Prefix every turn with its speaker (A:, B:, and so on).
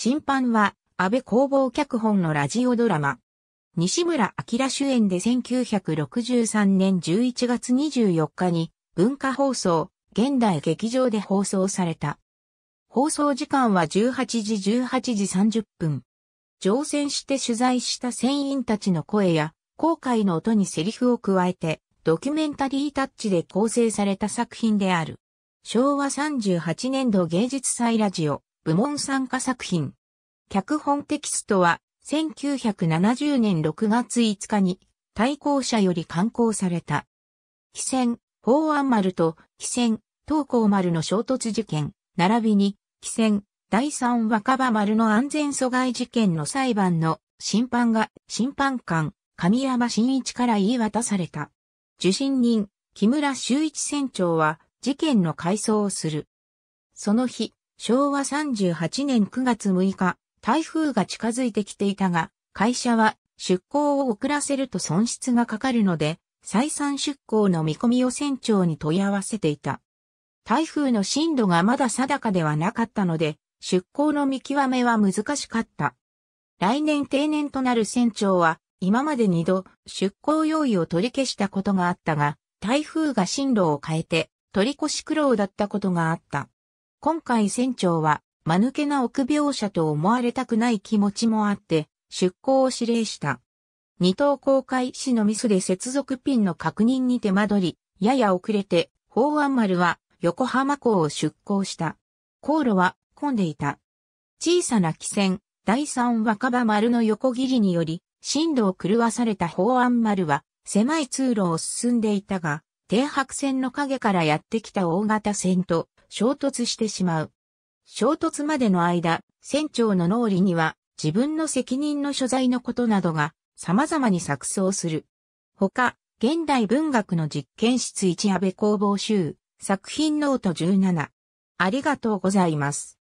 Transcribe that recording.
A: 審判は、安倍工房脚本のラジオドラマ。西村明主演で1963年11月24日に、文化放送、現代劇場で放送された。放送時間は18時18時30分。乗船して取材した船員たちの声や、航海の音にセリフを加えて、ドキュメンタリータッチで構成された作品である。昭和38年度芸術祭ラジオ。部門参加作品。脚本テキストは、1970年6月5日に、対向者より刊行された。非戦、法案丸と、非戦、東光丸の衝突事件、並びに、非戦、第三若葉丸の安全阻害事件の裁判の審判が審判官神山真一から言い渡された。受信人木村修一船長は事件の回想をする。その日、昭和38年9月6日、台風が近づいてきていたが、会社は出港を遅らせると損失がかかるので、再三出港の見込みを船長に問い合わせていた。台風の進路がまだ定かではなかったので、出港の見極めは難しかった。来年定年となる船長は、今まで二度出港用意を取り消したことがあったが、台風が進路を変えて取り越し苦労だったことがあった。今回船長は、間抜けな臆病者と思われたくない気持ちもあって、出港を指令した。二等航海士のミスで接続ピンの確認に手間取り、やや遅れて、法案丸は横浜港を出港した。航路は混んでいた。小さな汽船、第三若葉丸の横切りにより、進路を狂わされた法案丸は、狭い通路を進んでいたが、停泊船の影からやってきた大型船と、衝突してしまう。衝突までの間、船長の脳裏には自分の責任の所在のことなどが様々に錯綜する。他、現代文学の実験室一安部工房集、作品ノート17。ありがとうございます。